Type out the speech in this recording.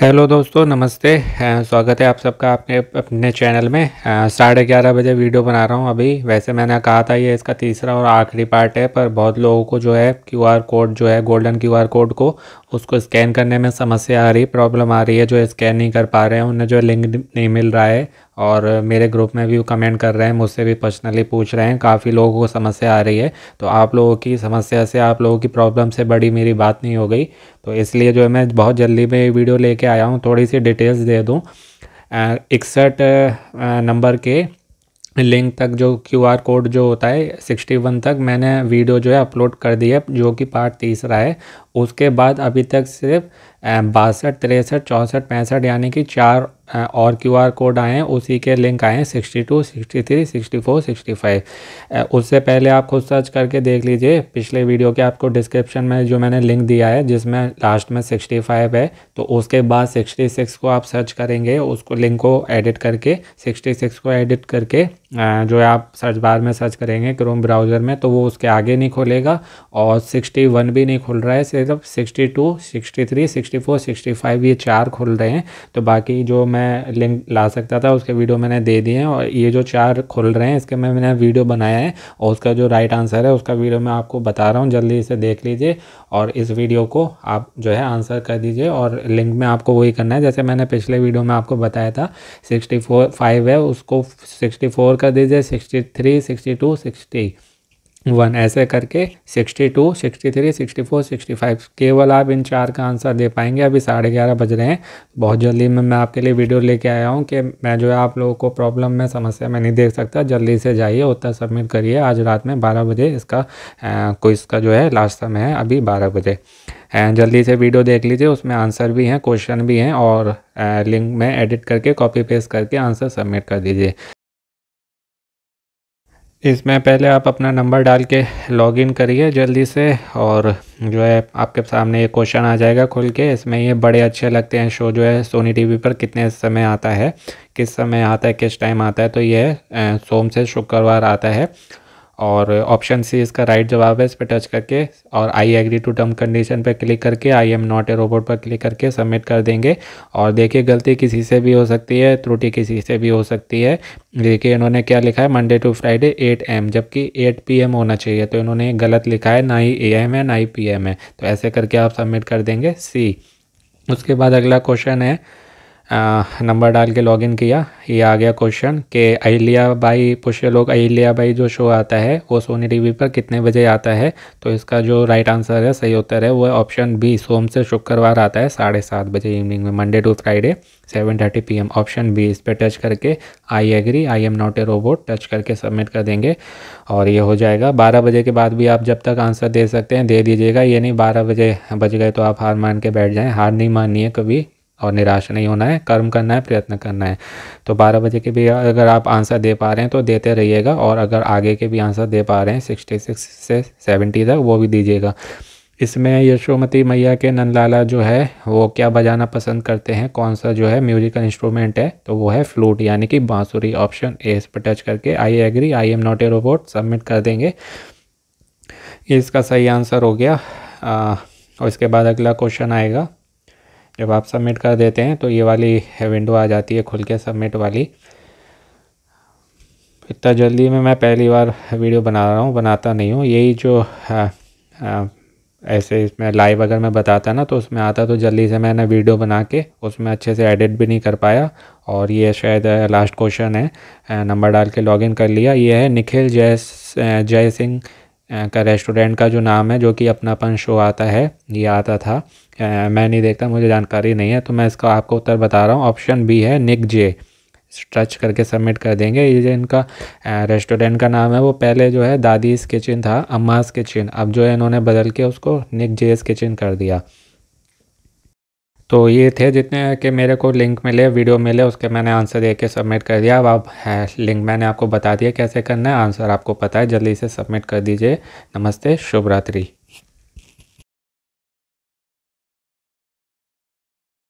hello दोस्तों नमस्ते स्वागत है आप सबका आपने अपने चैनल में साढ़े ग्यारह बजे वीडियो बना रहा हूं अभी वैसे मैंने कहा था ये इसका तीसरा और आखिरी पार्ट है पर बहुत लोगों को जो है क्यूआर कोड जो है गोल्डन क्यूआर कोड को उसको स्कैन करने में समस्या आ रही प्रॉब्लम आ रही है जो स्कैन नहीं कर पा रहे हैं उन्हें जो लिंक नहीं मिल रहा है और मेरे ग्रुप में भी कमेंट कर रहे हैं मुझसे भी पर्सनली पूछ रहे हैं काफ़ी लोगों को समस्या आ रही है तो आप लोगों की समस्या से आप लोगों की प्रॉब्लम से बड़ी मेरी बात नहीं हो गई तो इसलिए जो है मैं बहुत जल्दी में वीडियो लेके आया हूँ थोड़ी सी डिटेल्स दे दूँ इकसठ नंबर के लिंक तक जो क्यू आर कोड जो होता है सिक्सटी वन तक मैंने वीडियो जो है अपलोड कर दी है जो कि पार्ट तीसरा है उसके बाद अभी तक सिर्फ बासठ तिरसठ चौंसठ पैंसठ यानी कि चार और क्यू आर कोड आए हैं उसी के लिंक आए हैं sixty two sixty three sixty four sixty five उससे पहले आप खुद सर्च करके देख लीजिए पिछले वीडियो के आपको डिस्क्रिप्शन में जो मैंने लिंक दिया है जिसमें लास्ट में सिक्सटी फाइव है तो उसके बाद सिक्सटी सिक्स को आप सर्च करेंगे उसको लिंक को एडिट करके सिक्सटी सिक्स को एडिट करके जो है आप सर्च बार में सर्च करेंगे क्रोम ब्राउज़र में तो वो उसके आगे नहीं खोलेगा और सिक्सटी वन भी नहीं खुल रहा है सिर्फ जब 62, 63, 64, 65 ये चार खुल रहे हैं तो बाकी जो मैं लिंक ला सकता था उसके वीडियो मैंने दे दिए हैं और ये जो चार खुल रहे हैं इसके मैं मैंने वीडियो बनाया है और उसका जो राइट आंसर है उसका वीडियो मैं आपको बता रहा हूँ जल्दी इसे देख लीजिए और इस वीडियो को आप जो है आंसर कर दीजिए और लिंक में आपको वही करना है जैसे मैंने पिछले वीडियो में आपको बताया था सिक्सटी फाइव है उसको सिक्सटी फोर कर दीजिए sixty three sixty two sixty one ऐसे करके sixty two sixty three sixty four sixty five केवल आप इन चार का आंसर दे पाएंगे अभी साढ़े ग्यारह बज रहे हैं बहुत जल्दी में मैं आपके लिए वीडियो लेके आया हूँ कि मैं जो है आप लोगों को प्रॉब्लम में समस्या में नहीं देख सकता जल्दी से जाइए उत्तर सबमिट करिए आज रात में बारह बजे इसका कोई इसका जो है लास्ट समय है अभी बारह बजे जल्दी से वीडियो देख लीजिए उसमें आंसर भी हैं क्वेश्चन भी हैं और लिंक में एडिट करके कॉपी पेस्ट करके आंसर सबमिट कर दीजिए इसमें पहले आप अपना नंबर डाल के लॉगिन करिए जल्दी से और जो है आपके सामने ये क्वेश्चन आ जाएगा खुल के इसमें ये बड़े अच्छे लगते हैं शो जो है सोनी टीवी पर कितने समय आता है किस समय आता है किस टाइम आता है तो ये सोम से शुक्रवार आता है और ऑप्शन सी इसका राइट जवाब है इस पर टच करके और I agree to term condition पर क्लिक करके I am not a robot पर क्लिक करके सबमिट कर देंगे और देखिए गलती किसी से भी हो सकती है त्रुटि किसी से भी हो सकती है देखिए इन्होंने क्या लिखा है Monday to Friday eight AM जबकि एट पी एम होना चाहिए तो इन्होंने गलत लिखा है ना ही ए एम है ना ही पी एम है तो ऐसे करके आप सबमिट कर देंगे सी उसके बाद अगला क्वेश्चन है नंबर डाल के लॉगिन किया ये आ गया क्वेश्चन कि अहिल्या बाई पुष्य लोग अहिल्या बाई जो शो आता है वो सोनी टीवी पर कितने बजे आता है तो इसका जो राइट आंसर है सही उत्तर है वो ऑप्शन बी सोम से शुक्रवार आता है साढ़े सात बजे इवनिंग में Monday to Friday seven thirty P M option B इस पर टच करके I agree I am not a robot touch करके सबमिट कर देंगे और ये हो जाएगा बारह बजे के बाद भी आप जब तक आंसर दे सकते हैं दे दीजिएगा ये नहीं बारह बजे बज गए तो आप हार मान के बैठ जाएँ हार नहीं माननी है कभी और निराश नहीं होना है कर्म करना है प्रयत्न करना है तो बारह बजे के भी अगर आप आंसर दे पा रहे हैं तो देते रहिएगा और अगर आगे के भी आंसर दे पा रहे हैं सिक्सटी सिक्स से सेवेंटी तक वो भी दीजिएगा इसमें यशोमती मैया के नंदलाला जो है वो क्या बजाना पसंद करते हैं कौन सा जो है म्यूजिकल इंस्ट्रूमेंट है तो वो है फ्लूट यानी कि बाँसुरी ऑप्शन ए इस पर टच करके I agree I am not a robot submit कर देंगे इसका सही आंसर हो गया आ, और इसके बाद अगला क्वेश्चन आएगा जब आप सबमिट कर देते हैं तो ये वाली विंडो आ जाती है खुल के सबमिट वाली इतना जल्दी में मैं पहली बार वीडियो बना रहा हूँ बनाता नहीं हूँ यही जो आ, आ, ऐसे इसमें लाइव अगर मैं बताता ना तो उसमें आता तो जल्दी से मैंने वीडियो बना के उसमें अच्छे से एडिट भी नहीं कर पाया और ये शायद लास्ट क्वेश्चन है नंबर डाल के लॉगिन कर लिया ये है निखिल जय जय सिंह का रेस्टोरेंट का जो नाम है जो कि अपनापन शो आता है ये आता था आ, मैं नहीं देखता मुझे जानकारी नहीं है तो मैं इसका आपको उत्तर बता रहा हूँ ऑप्शन बी है निक जे स्ट्रच करके सबमिट कर देंगे ये जो इनका रेस्टोरेंट का नाम है वो पहले जो है दादीज़ किचन था अम्माज़ किचन अब जो है इन्होंने बदल के उसको निक जेज़ किचन कर दिया तो ये थे जितने के मेरे को लिंक मिले वीडियो मिले उसके मैंने आंसर दे के सबमिट कर दिया अब आप है लिंक मैंने आपको बता दिया कैसे करना है आंसर आपको पता है जल्दी से सबमिट कर दीजिए नमस्ते शुभ रात्रि